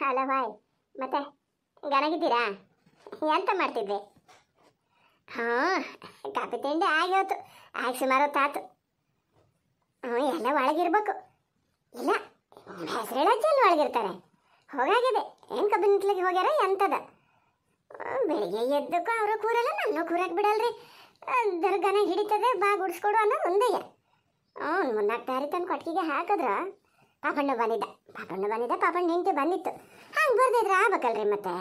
hello ಬಾಯ್ ಮತ್ತೆ ಗನಗಿದ್ದೀರಾ ಎಂತ ಮಾಡ್ತಿದ್ದೆ ಹಾಂ ಕಾಫಿ ತಿಂಡಿ ಆಗೋತು ಆಗ ಸುಮಾರು ತಾತು ಹ್ಞೂ ಎಲ್ಲ ಒಳಗಿರ್ಬೇಕು ಇಲ್ಲ ಹೆಸರು ಹೇಳೋಚೆಲ್ಲ ಒಳಗಿರ್ತಾರೆ ಹೋಗಾಗಿದೆ ಏನು ಕಬ್ಬಿನ ಹೋಗ್ಯಾರ ಎಂತದ ಬೆಳಿಗ್ಗೆ ಎದ್ದಕ್ಕೂ ಅವರು ಕೂರಲ್ಲ ನನ್ನ ಕೂರಕ್ಕೆ ಬಿಡಲ್ರಿ ಗನ ಹಿಡಿತದೆ ಬಾ ಗುಡಿಸ್ಕೊಡು ಅಂದ್ರೆ ಒಂದೇ ಹ್ಞೂ ಮುನ್ನಾಕ್ ತಾರೀಕು ತಂದು ಕೊಟ್ಟಿಗೆ ಹಾಕಿದ್ರ ಪಾಪಣ್ಣ ಬಂದಿದ್ದ ಪಾಪಣ್ಣ ಬಂದಿದ್ದ ಪಾಪಣ್ಣ ಹೆಂಡತಿ ಬಂದಿತ್ತು ಹಂಗೆ ಬರ್ದಿದ್ರೆ ಆಗ್ಬೇಕಲ್ರಿ ಮತ್ತೆ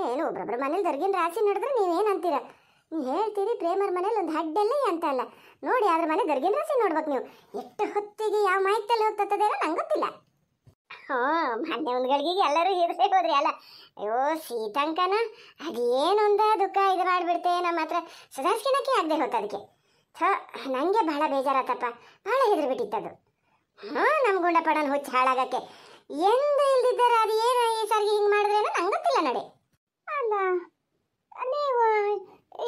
ಏನು ಒಬ್ಬೊಬ್ಬರ ಮನೇಲಿ ದರ್ಗಿನ ರಾಶಿ ನೋಡಿದ್ರೆ ನೀವೇನು ಅಂತೀರ ನೀವು ಹೇಳ್ತೀರಿ ಪ್ರೇಮರ ಮನೇಲಿ ಒಂದು ಹಡ್ಡಲ್ಲೇ ಅಂತ ಅಲ್ಲ ನೋಡಿ ಅದ್ರ ಮನೆ ದರ್ಗಿನ ರಾಶಿ ನೋಡ್ಬೇಕು ನೀವು ಎಷ್ಟು ಹೊತ್ತಿಗೆ ಯಾವ ಮಾಹಿತಿಯಲ್ಲಿ ಹೋಗ್ತದೇನೋ ನಂಗೆ ಗೊತ್ತಿಲ್ಲ ಹ್ಞೂ ಮೊನ್ನೆ ಒಂದು ಎಲ್ಲರೂ ಹೆದರ್ಸೇ ಹೋದ್ರಿ ಅಲ್ಲ ಅಯ್ಯೋ ಸೀತಾಂಕನ ಅದೇನೊಂದ ದುಃಖ ಇದು ಮಾಡಿಬಿಡ್ತೆ ನಮ್ಮ ಹತ್ರ ಸುಧಾರಿಸ್ಕೊಳಕ್ಕೆ ಆಗದೆ ಹೋಗ್ತದಕ್ಕೆ ಅದಕ್ಕೆ ನನಗೆ ಬಹಳ ಬೇಜಾರಾತಪ್ಪ ಭಾಳ ಅದು ಹಾ ನಮ್ ಗುಂಡಪ್ಪಣ್ಣನ ಹುಚ್ಚ ಹಾಳಾಗಕ್ಕೆ ಎಂದ ಇಲ್ದಿದ್ದಾರೆ ಅದು ಏನು ಈ ಸರ್ಗೆ ಹಿಂಗೆ ಮಾಡಿದ್ರೆ ನಂಗೆ ಗೊತ್ತಿಲ್ಲ ನಡೆ ಅಲ್ಲ ನೀವು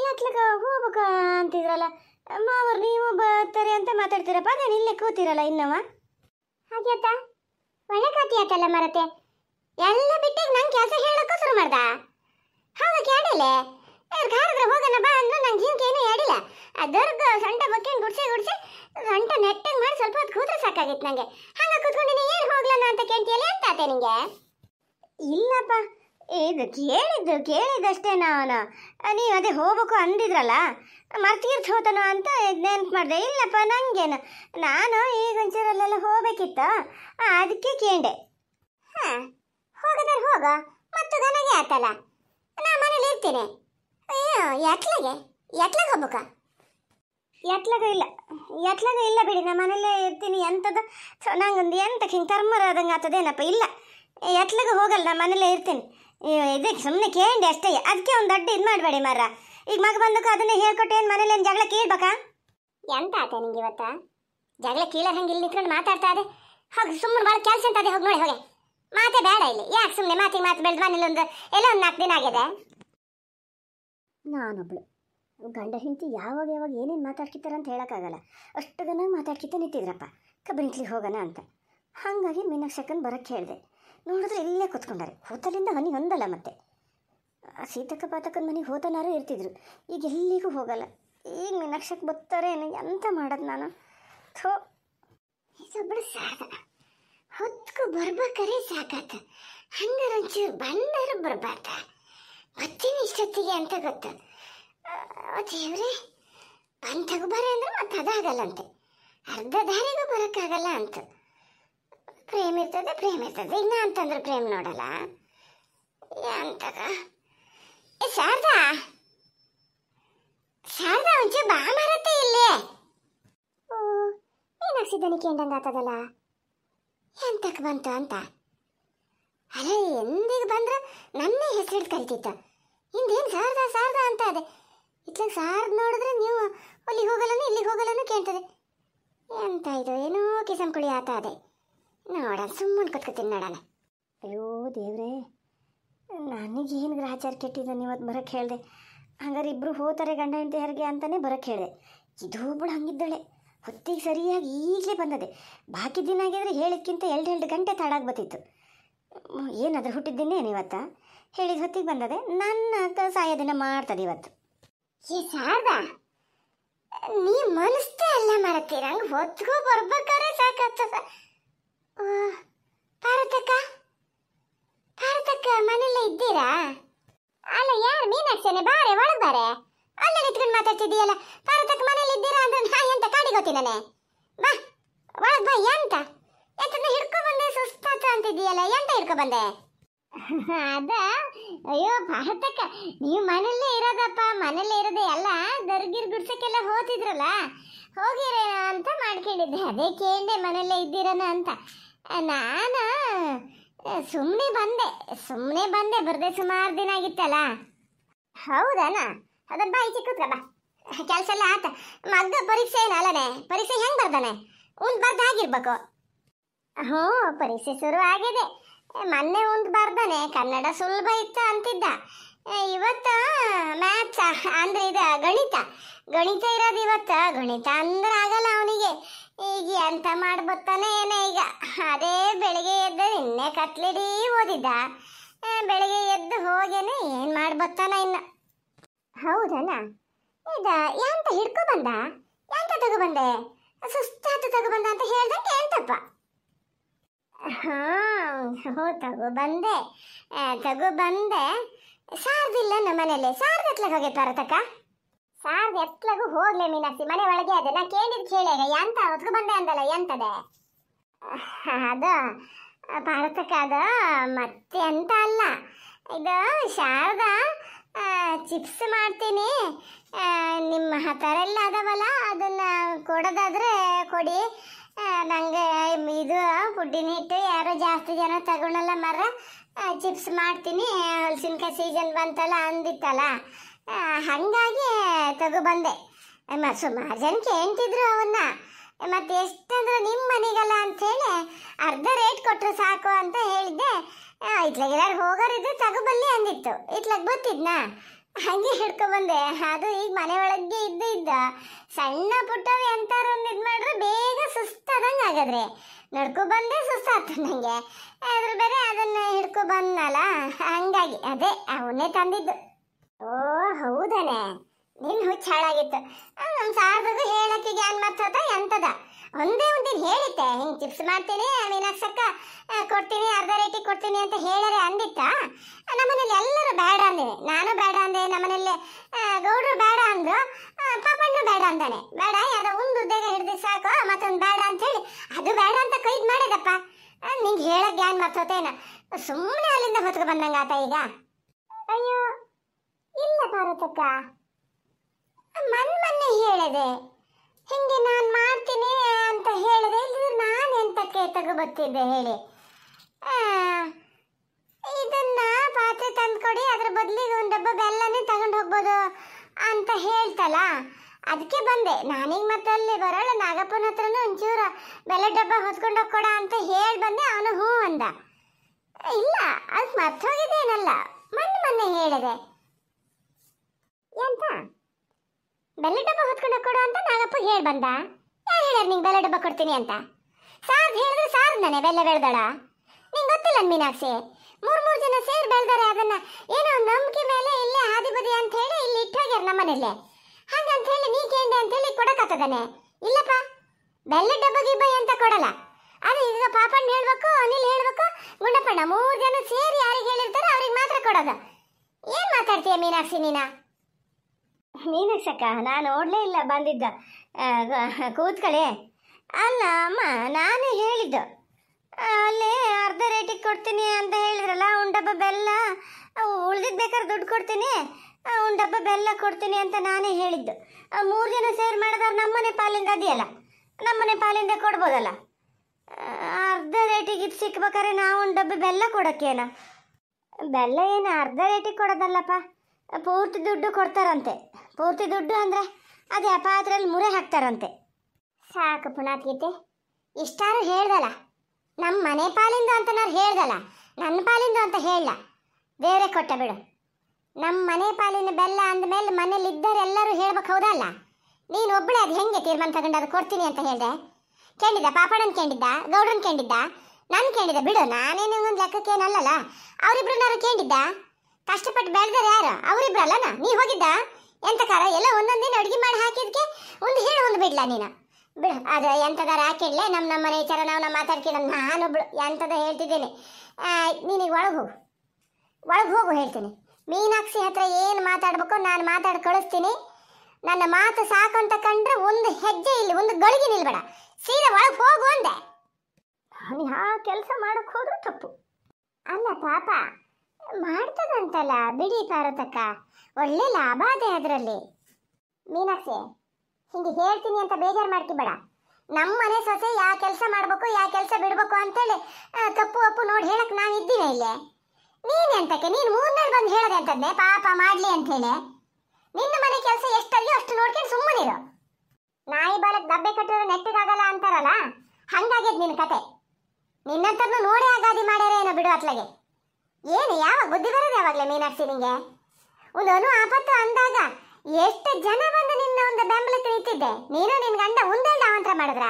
ಯಾಕ್ಲಕ್ಕ ಹೋಗ್ಬೇಕ ಅಂತಿದ್ರಲ್ಲ ಮಾವರು ನೀವು ಬರ್ತಾರೆ ಅಂತ ಮಾತಾಡ್ತೀರಪ್ಪ ನಾನು ಇಲ್ಲೇ ಕೂತಿರಲ್ಲ ಇನ್ನವ ಹಾಗ್ಯಾತ ಒಳ್ಳೆ ಕಾತಿ ಆತಲ್ಲ ಮರತೆ ಎಲ್ಲ ಬಿಟ್ಟಾಗ ನಂಗೆ ಕೆಲಸ ಹೇಳಕ್ಕೂ ಶುರು ಮಾಡ್ದ ಹೌದಕ್ಕೆ ಅಡಿಲೆ ಇವ್ರಿಗೆ ಹಾರಿದ್ರೆ ಹೋಗೋಣ ಬಾ ಅಂದ್ರೆ ನಂಗೆ ಹಿಂಗೇನು ಅಡಿಲ್ಲ ಅದರ್ಗ ಸೊಂಟ ಬಗ್ಗೆ ಗುಡ್ಸಿ ಗುಡ್ಸಿ ಸೊಂಟ ನೆಟ್ಟಂಗೆ ಮಾಡಿ ಸ್ವಲ್ಪ ಹೊತ್ತು ಕೂತ್ರೆ ಸಾಕಾಗಿತ್ತು ನನಗೆ ಹಂಗೆ ಕೂತ್ಕೊಂಡಿನಿ ಏನು ಹೋಗ್ಲನ ಅಂತ ಕೇಳ್ತೀಯಲ್ಲ ಅಂತ ಆತೆ ನಿಂಗೆ ಇಲ್ಲಪ್ಪ ಇದು ಕೇಳಿದ್ದು ಕೇಳಿದ್ದಷ್ಟೇ ನಾನು ನೀವು ಅದೇ ಹೋಗ್ಬೇಕು ಅಂದಿದ್ರಲ್ಲ ಮರ್ತೀರ್ಥ ಹೋತನೋ ಅಂತ ನೆನ್ಪು ಮಾಡಿದೆ ಇಲ್ಲಪ್ಪ ನನಗೇನು ನಾನು ಈಗ ಒಂಚೂರಲ್ಲೆಲ್ಲ ಹೋಗ್ಬೇಕಿತ್ತು ಅದಕ್ಕೆ ಕೇಂಡೆ ಹಾಂ ಹೋಗದಾರೆ ಹೋಗ ಮತ್ತು ನನಗೆ ಆತಲ್ಲ ನಾನು ಮನೇಲಿ ಇರ್ತೀನಿ ಅಯ್ಯೋ ಎಟ್ಲಾಗೆ ಎಟ್ಲಾಗ ಹೋಗ್ಬೇಕಾ ಎತ್ಲಾಗ ಇಲ್ಲ ಎತ್ಲಾಗ ಇಲ್ಲ ಬಿಡಿ ನಾ ಮನೇಲೇ ಇರ್ತೀನಿ ಎಂಥದ್ದು ನಂಗೊಂದು ಎಂತಕ್ಕಿಂತ ಕರ್ಮರ ಆದಂಗೆ ಆಗ್ತದೇನಪ್ಪ ಇಲ್ಲ ಎತ್ಲಾಗ ಹೋಗಲ್ಲ ನಾ ಮನೇಲೇ ಇರ್ತೀನಿ ಇದಕ್ಕೆ ಸುಮ್ಮನೆ ಕೇಳಿ ಅಷ್ಟೇ ಅದಕ್ಕೆ ಒಂದು ದೊಡ್ಡ ಇದು ಮಾಡಬೇಡಿ ಮರ ಈಗ ಮಗ ಬಂದಕ್ಕೆ ಅದನ್ನೇ ಹೇಳ್ಕೊಟ್ಟು ಏನು ಮನೇಲಿ ಏನು ಜಗಳ ಕೇಳ್ಬೇಕಾ ಎಂತ ಆತ ನಿಂಗೆ ಇವತ್ತ ಜಗಳ ಕೀಳ ಹಂಗೆ ಇಲ್ಲಿ ನಿಂತ್ಕೊಂಡು ಮಾತಾಡ್ತಾ ಇದೆ ಹೋಗಿ ಸುಮ್ಮನೆ ಭಾಳ ಕೆಲಸ ಅಂತ ಅದೇ ಹೋಗಿ ನೋಡಿ ಹೋಗಿ ಮಾತೆ ಬೇಡ ಇಲ್ಲಿ ಯಾಕೆ ಸುಮ್ಮನೆ ಮಾತಿಗೆ ಮಾತು ಬೆಳೆದು ಮನೇಲಿ ಎಲ್ಲ ಒಂದು ನಾಲ್ಕು ದಿನ ಆಗಿದೆ ನಾನೊಬ್ಳು ಗಂಡ ಹೆಂಡತಿ ಯಾವಾಗ ಯಾವಾಗ ಏನೇನು ಮಾತಾಡ್ಕಿರ್ತಾರೆ ಅಂತ ಹೇಳೋಕ್ಕಾಗಲ್ಲ ಅಷ್ಟು ಜನ ಮಾತಾಡ್ಕಿತ್ತ ನಿಂತಿದ್ರಪ್ಪ ಕಬ್ಬಿಣಿಕ್ಲಿಗೆ ಹೋಗೋಣ ಅಂತ ಹಾಗಾಗಿ ಮೀನಾಕ್ಷಕನ ಬರೋಕ್ಕೆ ಹೇಳಿದೆ ನೋಡಿದ್ರೆ ಇಲ್ಲೇ ಕೂತ್ಕೊಂಡಾರೆ ಹೋತಲಿಂದ ಹನಿ ಹೊಂದಲ್ಲ ಮತ್ತೆ ಆ ಸೀತಕ್ಕ ಪಾತಕ್ಕನ ಮನೆಗೆ ಹೋತನಾರು ಇರ್ತಿದ್ರು ಈಗ ಎಲ್ಲಿಗೂ ಹೋಗಲ್ಲ ಈಗ ಮೀನಾಕ್ಷಕ್ಕೆ ಬರ್ತಾರೆ ಎಂತ ಮಾಡೋದು ನಾನು ಥೋ ಇದೊಬ್ಬಳು ಸಾಧ ಹೊತ್ಕು ಬರ್ಬೇಕಾರೆ ಸಾಕಾತ ಹಂಗಾರ ಒಂಚೂರು ಬರ್ಬಾರ್ದ ಮತ್ತೇನು ಇಷ್ಟೊತ್ತಿಗೆ ಅಂತ ಗೊತ್ತು ದೇವ್ರೆ ಬಂದ್ ತಗೋಬಾರೆ ಅಂದ್ರೆ ಮತ್ತೆ ಅದಾಗಲ್ಲಂತೆ ಅರ್ಧ ದಾರಿಗೂ ಬರೋಕ್ಕಾಗಲ್ಲ ಅಂತ ಪ್ರೇಮ್ ಇರ್ತದೆ ಪ್ರೇಮ್ ಇರ್ತದೆ ಇನ್ನ ಅಂತಂದ್ರೆ ಪ್ರೇಮ್ ನೋಡಲ್ಲ ಅಂತಗ ಏ ಶಾರದಾ ಶಾರದಾ ಒಂಚೆ ಬಾ ಮಾರತ್ತೆ ಇಲ್ಲೇ ಓ ಏನಾಗ್ಸಿದ್ದಾನಿಕೆ ಅಂದಂಗೆ ಎಂತಕ್ಕೆ ಬಂತು ಅಂತ ಅಲ್ಲ ಎಂದಿಗೆ ಬಂದ್ರೆ ನನ್ನೇ ಹೆಸರಿಟ್ಟು ಕರಿತಿತ್ತು ಹಿಂದೇನು ಸಾರ್ದ ಶಾರದಾ ಅಂತ ಅದೇ ಇಟ್ಲಾಗ ಸಾರ್ ನೋಡಿದ್ರೆ ನೀವು ಅಲ್ಲಿಗೆ ಹೋಗಲ್ಲನು ಇಲ್ಲಿಗೆ ಹೋಗಲ್ಲನು ಕೇಳ್ತದೆ ಎಂತ ಇದು ಏನೋ ಕಿಸಂಕುಳಿ ಆತ ಅದೇ ನೋಡೋಣ ಸುಮ್ಮನೆ ಕೂತ್ಕೊತೀನಿ ನೋಡೋಣ ಅಯ್ಯೋ ನನಗೆ ಏನು ಗ್ರಾಚಾರ ಕೆಟ್ಟಿದ್ದಾನೆ ಇವತ್ತು ಬರೋಕ್ಕೆ ಹೇಳಿದೆ ಹಂಗಾರೆ ಇಬ್ಬರು ಹೋತಾರೆ ಗಂಡ ಹೆಂಡತಿ ಹೆರಿಗೆ ಅಂತಲೇ ಬರೋಕ್ಕೆ ಹೇಳಿದೆ ಇದು ಬಿಡು ಹಂಗಿದ್ದಾಳೆ ಹೊತ್ತಿಗೆ ಸರಿಯಾಗಿ ಈಗಲೇ ಬಂದದೆ ಬಾಕಿ ದಿನ ಆಗಿದ್ರೆ ಹೇಳಿದ್ಕಿಂತ ಎರಡು ಎರಡು ಗಂಟೆ ತಾಡಾಗಿ ಬತ್ತಿತ್ತು ಏನಾದರೂ ಏನು ಇವತ್ತ ಹೇಳಿದ ಹೊತ್ತಿಗೆ ಬಂದದೆ ನನ್ನ ದಿನ ಮಾಡ್ತದೆ ಇವತ್ತು ಈ ಶಾರದಾ ನೀ ಮನಸ್ಸೇ ಅಲ್ಲ ಮಾಡತ್ತೀರ ಹಂಗೆ ಹೊತ್ಕೋ ಬರ್ಬೇಕಾದ್ರೆ ಸಾಕಾಗ್ತದ ಭಾರತಕ್ಕ ಭಾರತಕ್ಕ ಮನೆಯಲ್ಲೇ ಇದ್ದೀರಾ ಅಲ್ಲ ಯಾರು ಮೀನಾಕ್ಷನೆ ಬಾರೆ ಒಳಗೆ ಬಾರೆ ಅಲ್ಲೇ ನಿಂತ್ಕೊಂಡು ಮಾತಾಡ್ತಿದ್ದೀಯಲ್ಲ ಭಾರತಕ್ಕ ಮನೇಲಿ ಇದ್ದೀರಾ ಅಂದ್ರೆ ನಾ ಎಂತ ಕಾಡಿ ಕಾಡಿಗೋತಿದ್ದಾನೆ ಬಾ ಒಳಗ್ ಬಾ ಎಂತ ಎಂತ ಹಿಡ್ಕೊ ಬಂದೆ ಸುಸ್ತಾತ ಅಂತಿದ್ದೀಯಲ್ಲ ಎಂತ ಹಿಡ್ಕೊ ಬಂದೆ ಅದ ಅಯ್ಯೋ ಭಾರತಕ್ಕ ನೀವು ಮನೆಯಲ್ಲೇ ಇರೋದಪ್ಪ ಮನೆಯಲ್ಲೇ ಇರೋದೆ ಎಲ್ಲ ದರ್ಗಿರ್ ಗುಡ್ಸಕ್ಕೆಲ್ಲ ಹೋಗ್ತಿದ್ರಲ್ಲ ಹೋಗಿರೇನ ಅಂತ ಮಾಡ್ಕೊಂಡಿದ್ದೆ ಅದೇ ಕೇಳಿದೆ ಮನೆಯಲ್ಲೇ ಇದ್ದೀರನ ಅಂತ ನಾನು ಸುಮ್ಮನೆ ಬಂದೆ ಸುಮ್ಮನೆ ಬಂದೆ ಬರದೆ ಸುಮಾರು ದಿನ ಆಗಿತ್ತಲ್ಲ ಹೌದನ ಅದನ್ನ ಬಾಯಿ ಚಿಕ್ಕ ಕೆಲಸ ಎಲ್ಲ ಆತ ಮಗ ಪರೀಕ್ಷೆ ಏನಲ್ಲನೆ ಪರೀಕ್ಷೆ ಹೆಂಗೆ ಬರ್ದಾನೆ ಉನ್ ಬರ್ದಾಗಿರ್ಬೇಕು ಹ್ಞೂ ಪರೀಕ್ಷೆ ಶುರು ಆಗಿದೆ ಮೊನ್ನೆ ಒಂದು ಬರ್ದಾನೆ ಕನ್ನಡ ಸುಲಭ ಇತ್ತು ಅಂತಿದ್ದ ಇವತ್ತು ಮ್ಯಾಥ್ಸ ಅಂದ್ರೆ ಇದು ಗಣಿತ ಗಣಿತ ಇರೋದು ಇವತ್ತು ಗಣಿತ ಅಂದ್ರೆ ಆಗಲ್ಲ ಅವನಿಗೆ ಈಗ ಎಂತ ಮಾಡ್ಬೋತಾನೆ ಏನೇ ಈಗ ಅದೇ ಬೆಳಿಗ್ಗೆ ಎದ್ದು ನಿನ್ನೆ ಕಟ್ಲಿಡಿ ಓದಿದ್ದ ಬೆಳಿಗ್ಗೆ ಎದ್ದು ಹೋಗೇನೆ ಏನು ಮಾಡ್ಬೋತಾನ ಇನ್ನು ಹೌದಲ್ಲ ಇದ ಹಿಡ್ಕೊ ಹಿಡ್ಕೊಬಂದ ಎಂತ ತಗೊಬಂದೆ ಸುಸ್ತಾತು ತಗೊಬಂದ ಅಂತ ಹೇಳ್ದಂಗೆ ಎಂತಪ್ಪ ಹಾಂ ಹೋ ತಗೋ ಬಂದೆ ತಗೋ ಬಂದೆ ಸಾರ್ದಿಲ್ಲ ನಮ್ಮ ಮನೇಲಿ ಸಾರ್ದ ಎತ್ಲಾಗ ಹೋಗೈತೆ ಭಾರತಕ್ಕ ಸಾರ್ದ ಎತ್ಲಾಗು ಹೋಗ್ಲೆ ಮೀನಾಕ್ಷಿ ಮನೆ ಒಳಗೆ ಅದ ನಾ ಕೇಳಿದ್ ಕೇಳ್ಯಾಗ ಎಂತ ಹೊತ್ಕೊ ಬಂದೆ ಅಂದಲ್ಲ ಎಂತದೆ ಅದ ಭಾರತಕ್ಕ ಅದ ಮತ್ತೆ ಅಂತ ಅಲ್ಲ ಇದು ಶಾರದಾ ಚಿಪ್ಸ್ ಮಾಡ್ತೀನಿ ನಿಮ್ಮ ಹತ್ರ ಎಲ್ಲ ಅದವಲ್ಲ ಅದನ್ನು ಕೊಡೋದಾದರೆ ಕೊಡಿ ನನಗೆ ಇದು ಫುಡ್ಡಿನಿಟ್ಟು ಹಿಟ್ಟು ಯಾರೋ ಜಾಸ್ತಿ ಜನ ತಗೊಳಲ್ಲ ಮರ ಚಿಪ್ಸ್ ಮಾಡ್ತೀನಿ ಹಲಸಿನಕಾಯಿ ಸೀಸನ್ ಬಂತಲ್ಲ ಅಂದಿತ್ತಲ್ಲ ಹಾಗಾಗಿ ತಗೊಬಂದೆ ಸುಮಾರು ಜನಕ್ಕೆ ಹೇಳ್ತಿದ್ರು ಅವನ್ನ ಮತ್ತು ಎಷ್ಟಂದ್ರೆ ನಿಮ್ಮ ಮನೆಗಲ್ಲ ಅಂಥೇಳಿ ಅರ್ಧ ರೇಟ್ ಕೊಟ್ಟರು ಸಾಕು ಅಂತ ಹೇಳಿದ್ದೆ ಇತ್ಲಾಗ ಯಾರು ಹೋಗೋರಿದ್ರೆ ತಗೊಬಲ್ಲಿ ಅಂದಿತ್ತು ಇತ್ಲಾಗ ಗೊತ್ತಿದ್ನಾ ಹಾಗೆ ಹಿಡ್ಕೊಬಂದೆ ಅದು ಈಗ ಮನೆ ಒಳಗೆ ಇದ್ದು ಇದ್ದ ಸಣ್ಣ ಪುಟ್ಟದು ಎಂಥವ್ರು ಒಂದು ಇದು ಮಾಡಿದ್ರೆ ಬೇಗ ಸುಸ್ತಾದಂಗೆ ಆಗದ್ರಿ ನಡ್ಕೊ ಬಂದೆ ಸುಸ್ತಾತು ನನಗೆ ಆದ್ರೂ ಬೇರೆ ಅದನ್ನು ಹಿಡ್ಕೊ ಬಂದ್ನಲ್ಲ ಹಂಗಾಗಿ ಅದೇ ಅವನೇ ತಂದಿದ್ದು ಓ ಹೌದನೇ ನಿನ್ನ ಹುಚ್ಚ ಹಾಳಾಗಿತ್ತು ನಮ್ಮ ಸಾರ್ದು ಹೇಳಕ್ಕೆ ಜ್ಞಾನ ಮಾತಾಡ ಎಂತದ ಒಂದೇ ಒಂದಿನ ಹೇಳಿದ್ದೆ ಹಿಂಗೆ ಚಿಪ್ಸ್ ಮಾಡ್ತೀನಿ ಮೀನಾಕ್ಸಕ್ಕ ಕೊಡ್ತೀನಿ ಅರ್ಧ ರೇಟಿ ಕೊಡ್ತೀನಿ ಅಂತ ಹೇಳರೆ ಅಂದಿತ್ತ ನಮ್ಮನೇಲಿ ಎಲ್ಲರೂ ಬೇಡ ಅಂದಿನಿ ನಾನು ಬೇಡ ಅಂದೆ ನಮ್ಮನೇಲಿ ಗೌಡ್ರು ಬೇಡ ಅಂದರು ಪಾಪಣ್ಣು ಬೇಡ ಅಂತಾನೆ ಬೇಡ ಯಾವ್ದೋ ಒಂದು ಉದ್ಯೋಗ ಹಿಡಿದು ಸಾಕು ಮತ್ತೊಂದು ಬೇಡ ಅಂತ ಹೇಳಿ ಅದು ಬೇಡ ಅಂತ ಕೈದ್ ಮಾಡಿದಪ್ಪ ನಿಂಗೆ ಹೇಳೋ ಜ್ಞಾನ ಮರ್ತೋತೇನ ಸುಮ್ಮನೆ ಅಲ್ಲಿಂದ ಹೊತ್ಕೊ ಬಂದಂಗ ಆತ ಈಗ ಅಯ್ಯೋ ಇಲ್ಲ ಭಾರತಕ್ಕ ಮನ್ ಮೊನ್ನೆ ಹೇಳಿದೆ ಹಿಂಗೆ ನಾನು ಮಾಡ್ತೀನಿ ಅಂತ ಹೇಳಿದೆ ಇಲ್ಲದ್ರೆ ನಾನು ಎಂತಕ್ಕೆ ತಗೋಬತ್ತಿದ್ದೆ ಹೇಳಿ ಇದನ್ನ ಪಾತ್ರೆ ತಂದ್ಕೊಡಿ ಅದ್ರ ಬದಲಿಗೆ ಒಂದು ಡಬ್ಬ ಬೆಲ್ಲನೇ ತಗೊಂಡು ಹೋಗ್ಬೋದು ಅಂತ ಹೇಳ್ತಲ್ಲ ಅದಕ್ಕೆ ಬಂದೆ ನಾನೀಗ ಮತ್ತೆ ಅಲ್ಲಿ ಬರೋಲ್ಲ ನಾಗಪ್ಪನ ಹತ್ರನೂ ಒಂಚೂರು ಬೆಲೆ ಡಬ್ಬ ಹೊತ್ಕೊಂಡು ಹೋಗ್ಕೊಡ ಅಂತ ಹೇಳಿ ಬಂದೆ ಅವನು ಹೂ ಅಂದ ಇಲ್ಲ ಅದು ಮರ್ತೋಗಿದ್ದೇನಲ್ಲ ಮೊನ್ನೆ ಮೊನ್ನೆ ಹೇಳಿದೆ ಎಂತ ಬೆಲೆ ಡಬ್ಬ ಹೊತ್ಕೊಂಡು ಕೊಡು ಅಂತ ನಾಗಪ್ಪ ಹೇಳಿ ಬಂದ ಯಾರು ಹೇಳ್ಯಾರ ನಿಂಗೆ ಬೆಲೆ ಡಬ್ಬ ಕೊಡ್ತೀನಿ ಅಂತ ಸಾರ್ ಹೇಳಿದ್ರೆ ಸಾರ್ ನಾನೇ ಬೆಲ್ಲ ಬೆಳೆದಾಳ ನಿಂಗೆ ಗೊತ್ತಿಲ್ಲ ಮೀನಾಕ್ಷಿ ಮೂರ್ ಮೂರ್ ಜನ ಸೇರಿ ಬೆಳೆದಾರೆ ಅದನ್ನ ಏನೋ ನಂಬಿಕೆ ಮೇಲೆ ಇಲ್ಲೇ ಬದಿ ಅಂತ ಹೇಳಿ ಇಲ್ಲಿ ಇಟ್ಟೋಗ್ಯಾರ ನಮ್ಮ ಮನೇಲಿ ಹಂಗಂತ ಹೇಳಿ ನೀ ಕೇಂದ್ರ ಅಂತ ಹೇಳಿ ಕೊಡಕತ್ತದಾನೆ ಇಲ್ಲಪ್ಪ ಬೆಲ್ಲ ಡಬ್ಬ ಗಿಬ್ಬ ಅಂತ ಕೊಡಲ್ಲ ಅದು ಈಗ ಪಾಪಣ್ಣ ಹೇಳ್ಬೇಕು ಅನಿಲ್ ಹೇಳ್ಬೇಕು ಗುಂಡಪ್ಪಣ್ಣ ಮೂರು ಜನ ಸೇರಿ ಯಾರಿಗೆ ಹೇಳಿರ್ತಾರೋ ಅವ್ರಿಗೆ ಮಾತ್ರ ಕೊಡೋದು ಏನು ಮಾತಾಡ್ತೀಯ ಮೀನಾಕ್ಷಿ ನೀನ ಮೀನಾಕ್ಷಕ್ಕ ನಾನು ಓಡ್ಲೇ ಇಲ್ಲ ಬಂದಿದ್ದ ಕೂತ್ಕಳೆ ಅಲ್ಲ ಅಮ್ಮ ನಾನು ಹೇಳಿದ್ದು ಅಲ್ಲೇ ಅರ್ಧ ರೇಟಿಗೆ ಕೊಡ್ತೀನಿ ಡಬ್ಬ ಬೆಲ್ಲ ಉಳ್ದಿದ್ದು ಬೇಕಾದ್ರೆ ದುಡ್ಡು ಕೊಡ್ತೀನಿ ಒಂದು ಡಬ್ಬ ಬೆಲ್ಲ ಕೊಡ್ತೀನಿ ಅಂತ ನಾನೇ ಹೇಳಿದ್ದು ಮೂರು ಜನ ಸೇರ್ ಮಾಡಿದವ್ರು ನಮ್ಮನೆ ಪಾಲಿಂದ ಅದೆಯಲ್ಲ ನಮ್ಮನೆ ಪಾಲಿಂದ ಕೊಡ್ಬೋದಲ್ಲ ಅರ್ಧ ರೇಟಿಗೆ ಇದು ಸಿಕ್ಬೇಕಾದ್ರೆ ನಾವು ಒಂದು ಡಬ್ಬ ಬೆಲ್ಲ ಕೊಡೋಕ್ಕೇನ ಬೆಲ್ಲ ಏನು ಅರ್ಧ ರೇಟಿಗೆ ಕೊಡೋದಲ್ಲಪ್ಪ ಪೂರ್ತಿ ದುಡ್ಡು ಕೊಡ್ತಾರಂತೆ ಪೂರ್ತಿ ದುಡ್ಡು ಅಂದರೆ ಅದೇ ಆ ಅದರಲ್ಲಿ ಮುರೆ ಹಾಕ್ತಾರಂತೆ ಸಾಕು ಪುಣಾತ್ಗೀತೆ ಇಷ್ಟಾರು ಹೇಳ್ದಲ್ಲ ನಮ್ಮ ಮನೆ ಪಾಲಿಂದ ಅಂತ ನಾನು ಹೇಳ್ದಲ್ಲ ನನ್ನ ಪಾಲಿಂದು ಅಂತ ಹೇಳಲ್ಲ ಬೇರೆ ಕೊಟ್ಟ ಬಿಡು ನಮ್ಮ ಮನೆ ಪಾಲಿನ ಬೆಲ್ಲ ಅಂದಮೇಲೆ ಮನೇಲಿ ಇದ್ದರೆ ಎಲ್ಲರೂ ಹೇಳ್ಬೇಕು ಹೌದಲ್ಲ ನೀನು ಒಬ್ಬಳು ಅದು ಹೆಂಗೆ ತೀರ್ಮಾನ ತಗೊಂಡು ಅದು ಕೊಡ್ತೀನಿ ಅಂತ ಹೇಳಿದೆ ಕೇಳಿದ ಪಾಪಣ್ಣನ ಕೇಳಿದ್ದ ಗೌಡನ್ ಕೇಳಿದ್ದ ನಾನು ಕೇಳಿದೆ ಬಿಡು ನಾನೇನು ಒಂದು ಲೆಕ್ಕಕ್ಕೇನಲ್ಲಲ್ಲ ಅವರಿಬ್ರನ್ನಾರು ಕೇಳಿದ್ದ ಕಷ್ಟಪಟ್ಟು ಬೆಳೆದರೆ ಯಾರು ಅವರಿಬ್ರು ಅಲ್ಲ ನೀ ಹೋಗಿದ್ದ ಎಂತ ಕಾರ ಎಲ್ಲ ಒಂದೊಂದಿನ ಅಡುಗೆ ಮಾಡಿ ಹಾಕಿದ್ಕೆ ಒಂದು ಹೇಳು ಒಂದು ಬಿಡ್ಲಾ ನೀನು ಬಿಡು ಅದು ಎಂಥದ ರಾಕಿಡ್ಲೆ ನಮ್ಮ ನಮ್ಮ ಮನೆ ವಿಚಾರ ನಾವು ನಮ್ಮ ಮಾತಾಡ್ಕೊಂಡು ನಾನೊಬ್ಳು ಎಂಥದ ಹೇಳ್ತಿದ್ದೀನಿ ನೀನೀಗ ಒಳಗೆ ಹೋಗು ಒಳಗೆ ಹೋಗು ಹೇಳ್ತೀನಿ ಮೀನಾಕ್ಷಿ ಹತ್ರ ಏನು ಮಾತಾಡ್ಬೇಕು ನಾನು ಮಾತಾಡಿ ಕಳಿಸ್ತೀನಿ ನನ್ನ ಮಾತು ಸಾಕು ಅಂತ ಕಂಡ್ರೆ ಒಂದು ಹೆಜ್ಜೆ ಇಲ್ಲಿ ಒಂದು ಗಳಿಗೆ ನಿಲ್ಬೇಡ ಸೀದಾ ಒಳಗೆ ಹೋಗು ಅಂದೆ ನಾನು ಯಾವ ಕೆಲಸ ಮಾಡೋಕ್ಕೆ ಹೋದ್ರು ತಪ್ಪು ಅಲ್ಲ ಪಾಪ ಮಾಡ್ತದಂತಲ್ಲ ಬಿಡಿ ಪಾರ್ವತಕ್ಕ ಒಳ್ಳೆ ಲಾಭ ಅದೇ ಅದರಲ್ಲಿ ಮೀನಾಕ್ಷಿ ಹಿಂಗೆ ಹೇಳ್ತೀನಿ ಅಂತ ಬೇಜಾರು ಬೇಡ ನಮ್ಮ ಮನೆ ಸೊಸೆ ಯಾವ ಕೆಲಸ ಮಾಡಬೇಕು ಯಾವ ಕೆಲಸ ಬಿಡಬೇಕು ಅಂತೇಳಿ ತಪ್ಪು ಅಪ್ಪು ನೋಡಿ ಹೇಳಕ್ಕೆ ನಾನು ಇದ್ದೀನಿ ಇಲ್ಲೇ ನೀನು ಎಂತಕ್ಕೆ ನೀನು ಮೂರ್ನಾಳು ಬಂದು ಹೇಳದೆ ಅಂತದ್ದೆ ಪಾಪ ಮಾಡಲಿ ಅಂತೇಳಿ ನಿನ್ನ ಮನೆ ಕೆಲಸ ಎಷ್ಟಲ್ಲಿಯೋ ಅಷ್ಟು ನೋಡ್ಕೊಂಡು ಸುಮ್ಮನಿರು ನಾಯಿ ಬಾಲಕ್ಕೆ ದಬ್ಬೆ ಕಟ್ಟಿರೋ ನೆಟ್ಟಗಾಗಲ್ಲ ಅಂತಾರಲ್ಲ ಹಂಗಾಗ್ಯದ ನಿನ್ನ ಕತೆ ನಿನ್ನಂತರನ್ನು ನೋಡೇ ಆಗಾದಿ ಮಾಡ್ಯಾರ ಏನೋ ಬಿಡು ಅತ್ಲಗೆ ಏನು ಯಾವಾಗ ಬುದ್ಧಿ ಬರೋದು ಯಾವಾಗಲೇ ಮೀನಾಕ್ಷಿ ನಿಂಗೆ ಒಂದು ಅನು ಆಪತ್ತು ಅಂದಾಗ ಎಷ್ಟು ಜನ ಒಂದು ಬೆಂಬಲಕ್ಕೆ ನಿಂತಿದ್ದೆ ನೀನು ನಿನ್ ಗಂಡ ಮುಂದೆ ಆಮಂತ್ರ ಮಾಡಿದ್ರ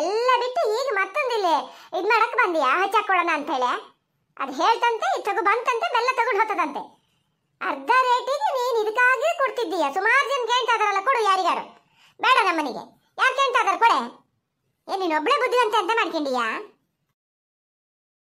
ಎಲ್ಲ ಬಿಟ್ಟು ಈಗ ಮತ್ತೊಂದಿಲ್ಲಿ ಇದ್ ಮಾಡಕ್ ಬಂದಿಯಾ ಹಚ್ಚಾಕೊಳ್ಳೋಣ ಅಂತ ಹೇಳಿ ಅದು ಹೇಳ್ತಂತೆ ಇದು ತಗೋ ಬಂತಂತೆ ಬೆಲ್ಲ ತಗೊಂಡು ಹೋತದಂತೆ ಅರ್ಧ ರೇಟಿಗೆ ನೀನು ಇದಕ್ಕಾಗಿ ಕೊಡ್ತಿದ್ದೀಯ ಸುಮಾರು ಜನ ಕೇಳ್ತಾ ಇದಾರಲ್ಲ ಕೊಡು ಯಾರಿಗಾರು ಬೇಡ ನಮ್ಮನಿಗೆ ಯಾರು ಕೇಳ್ತಾ ಇದಾರೆ ಕೊಡೆ ಏ ನೀನು ಒಬ್ಳೆ ಬುದ್ಧಿವಂತೆ ಅಂತ ಮಾಡ್ಕೊಂಡಿಯಾ